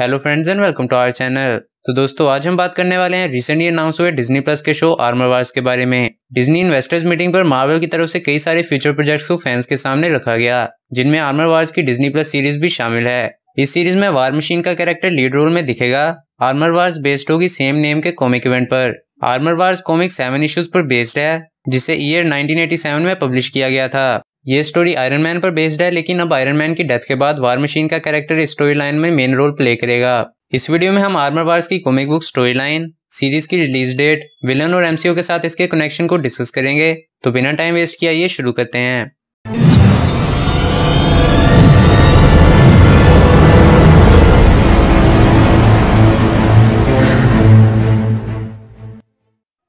hello friends and welcome to our channel तो दोस्तों आज हम बात करने वाले हैं रिसेंटली अनाउंस हुए डिज्नी प्लस के शो आर्मर वार्स के बारे में डिज्नी इन्वेस्टर्स मीटिंग पर मार्वल की तरफ से कई सारे फ्यूचर प्रोजेक्ट्स को फैंस के सामने रखा गया जिनमें आर्मर वार्स की डिज्नी प्लस सीरीज भी शामिल है इस सीरीज में वार मशीन का कैरेक्टर लीड रोल में दिखेगा आर्मर वार्स बेस्ड होगी सेम नेम के कॉमिक इवेंट पर Armor Wars comic seven issues पर बेस्ड है जिसे ईयर 1987 में पब्लिश किया गया था ये स्टोरी आयरन मैन पर बेस्ड है लेकिन अब आयरन मैन की डेथ के बाद वार मशीन का कैरेक्टर स्टोरी लाइन में मेन रोल प्ले करेगा इस वीडियो में हम आर्मर वार्स की comic book story line series की रिलीज डेट विलन और एमसीओ के साथ इसके कनेक्शन को डिस्कस करेंगे तो बिना टाइम वेस्ट किया ये शुरू करते हैं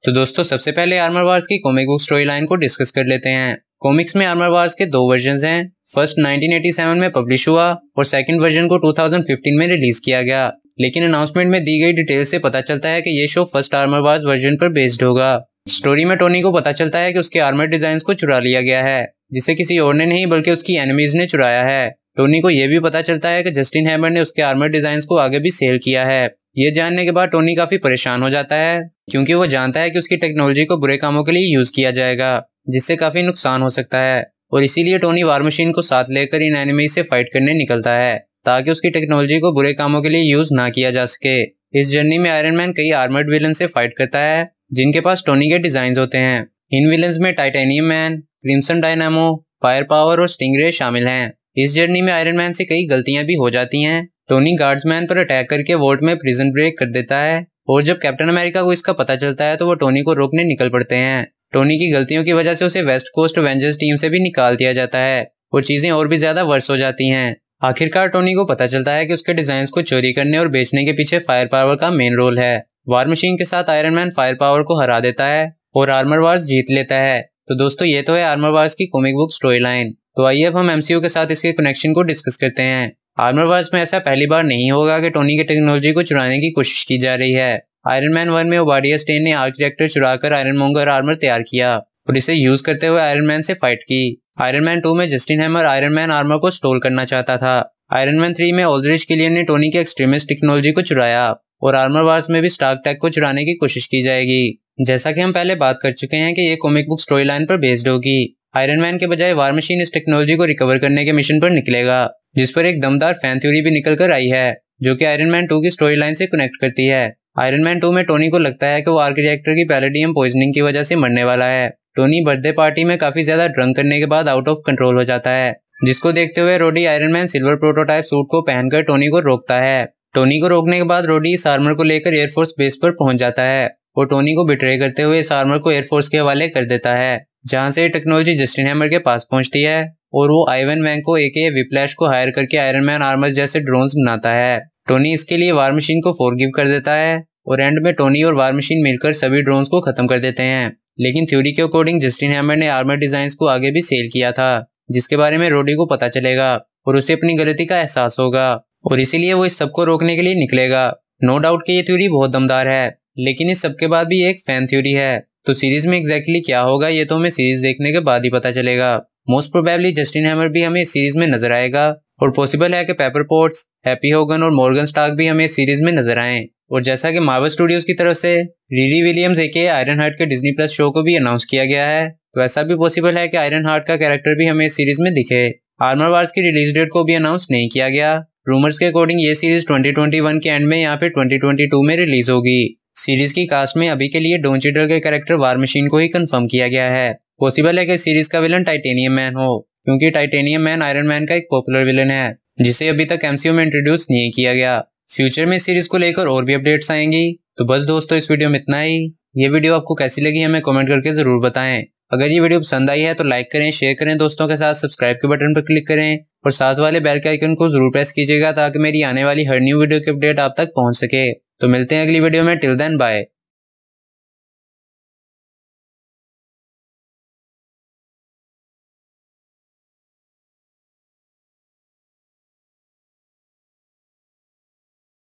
तो दोस्तों सबसे पहले आर्मर वार्स की कॉमिक बुक स्टोरी लाइन को डिस्कस कर लेते हैं कॉमिक्स में आर्मर वार्स के दो वर्जन हैं फर्स्ट 1987 में पब्लिश हुआ और सेकंड वर्जन को 2015 में रिलीज किया गया लेकिन अनाउंसमेंट में दी गई डिटेल से पता चलता है कि ये show first Armor Wars version पर बेस्ड होगा स्टोरी में टोनी को पता चलता है कि उसके आर्मर डिजाइन को चुरा लिया गया है जिसे किसी और ने नहीं बल्कि उसकी एनिमीज ने चुराया है टोनी को यह भी पता चलता है कि जस्टिन हैमर ने उसके आर्मर डिजाइन को आगे भी सेल किया है ये जानने के बाद टोनी काफी परेशान हो जाता है क्योंकि वो जानता है कि उसकी टेक्नोलॉजी को बुरे कामों के लिए यूज किया जाएगा जिससे काफ़ी नुकसान हो सकता है और इसीलिए टोनी वार मशीन को साथ लेकर इन एनिमी से फाइट करने निकलता है ताकि उसकी टेक्नोलॉजी को बुरे कामों के लिए यूज ना किया जा सके इस जर्नी में आयरन मैन कई आर्मर्ड विलन से फाइट करता है जिनके पास टोनी के डिजाइन होते हैं इन विलन में Titanium Man Crimson Dynamo Firepower और स्टिंगरे शामिल हैं इस जर्नी में आयरन मैन से कई गलतियां भी हो जाती हैं टोनी गार्ड्समैन पर अटैक करके वोट में प्रिजन ब्रेक कर देता है और जब कैप्टन अमेरिका को इसका पता चलता है तो वो टोनी को रोकने निकल पड़ते हैं टोनी की गलतियों की वजह से उसे वेस्ट कोस्ट वेंजर्स टीम से भी निकाल दिया जाता है और चीजें और भी ज्यादा वर्ष हो जाती हैं आखिरकार टोनी को पता चलता है कि उसके डिजाइन को चोरी करने और बेचने के पीछे फायर पावर का मेन रोल है वार मशीन के साथ आयरन मैन फायर पावर को हरा देता है और आर्मर वार्स जीत लेता है तो दोस्तों ये तो है आर्मर वार्स की कॉमिक बुक स्टोरी लाइन तो आइए अब हम एमसीयू के साथ इसके कनेक्शन को डिस्कस करते हैं आर्मर वार्स में ऐसा पहली बार नहीं होगा कि टोनी की टेक्नोलॉजी को चुराने की कोशिश की जा रही है आयरन मैन वन में ओबाडिया स्टेन ने आर्किटेक्टर चुराकर आयरन मोंगर आर्मर तैयार किया और इसे यूज करते हुए आयरन मैन से फाइट की आयरन मैन टू में Justin Hammer Iron Man armour को स्टोल करना चाहता था आयरन मैन थ्री में ओल्ड्रिज किलियन ने टोनी के एक्सट्रीमिस्ट टेक्नोलॉजी को चुराया और आर्मर वार्स में भी स्टार्क टैक को चुराने की कोशिश की जाएगी जैसा कि हम पहले बात कर चुके हैं कि ये कॉमिक बुक स्टोरी लाइन पर बेस्ड होगी आयरन मैन के बजाय वार मशीन इस टेक्नोलॉजी को रिकवर करने के मिशन पर निकलेगा जिस पर एक दमदार फैन थ्योरी भी निकल कर आई है जो कि आयरन मैन टू की स्टोरी लाइन से कनेक्ट करती है आयरन मैन टू में टोनी को लगता है कि वो आर्क रिएक्टर की पैलेडियम पॉइजनिंग की वजह से मरने वाला है टोनी बर्थडे पार्टी में काफी ज्यादा ड्रंक करने के बाद आउट ऑफ कंट्रोल हो जाता है जिसको देखते हुए Rhodey Iron Man silver prototype suit को पहनकर टोनी को रोकता है टोनी को रोकने के बाद रोडी इस आर्मर को लेकर एयरफोर्स बेस पर पहुंच जाता है और टोनी को बिट्रे करते हुए इस आर्मर को एयरफोर्स के हवाले कर देता है जहां से टेक्नोलॉजी जस्टिन हैमर के पास पहुंचती है और वो आयरन मैन को एक विप्लैश को हायर करके आयरन मैन आर्मर जैसे ड्रोन्स बनाता है टोनी इसके लिए वार मशीन को फोर गिव कर देता है और एंड में टोनी और वार मशीन मिलकर सभी ड्रोन्स को खत्म कर देते हैं लेकिन थ्योरी के अकॉर्डिंग जस्टिन हैमर ने आर्मर डिजाइन को आगे भी सेल किया था जिसके बारे में रोडी को पता चलेगा और उसे अपनी गलती का एहसास होगा और इसीलिए वो इस सबको रोकने के लिए निकलेगा नो डाउट की ये थ्योरी बहुत दमदार है लेकिन इस सबके बाद भी एक फैन थ्योरी है तो सीरीज में एग्जैक्टली exactly क्या होगा ये तो हमें सीरीज देखने के बाद ही पता चलेगा मोस्ट प्रोबेबली जस्टिन हैमर भी हमें सीरीज में नजर आएगा और पॉसिबल है कि पेपर पोर्ट्स हैप्पी होगन और मॉर्गन स्टार्क भी हमें सीरीज में नजर आए और जैसा कि मार्वल स्टूडियोज की तरफ से रीरी विलियम्स एक आयरन हार्ट के डिजनी प्लस शो को भी अनाउंस किया गया है तो ऐसा भी पॉसिबल है कि आयरन हार्ट का कैरेक्टर भी हमें सीरीज में दिखे आर्मर वार्स की रिलीज डेट को भी अनाउंस नहीं किया गया रूमर्स के अकॉर्डिंग ये सीरीज 2021 के एंड में या फिर 2022 में रिलीज होगी सीरीज की कास्ट में अभी के लिए डोन के कैरेक्टर वार मशीन को ही कंफर्म किया गया है पॉसिबल है कि सीरीज का विलन टाइटेनियम मैन हो क्योंकि टाइटेनियम मैन आयरन मैन का एक पॉपुलर विलन है जिसे अभी तक एमसीयू में इंट्रोड्यूस नहीं किया गया फ्यूचर में सीरीज को लेकर और भी अपडेट्स आएंगी तो बस दोस्तों इस वीडियो में इतना ही ये वीडियो आपको कैसी लगी हमें कॉमेंट करके जरूर बताएं अगर ये वीडियो पसंद आई है तो लाइक करें शेयर करें दोस्तों के साथ सब्सक्राइब के बटन पर क्लिक करें और साथ वाले बेल के आइकन को जरूर प्रेस कीजिएगा ताकि मेरी आने वाली हर न्यू वीडियो की अपडेट आप तक पहुंच सके तो मिलते हैं अगली वीडियो में टिल देन बाय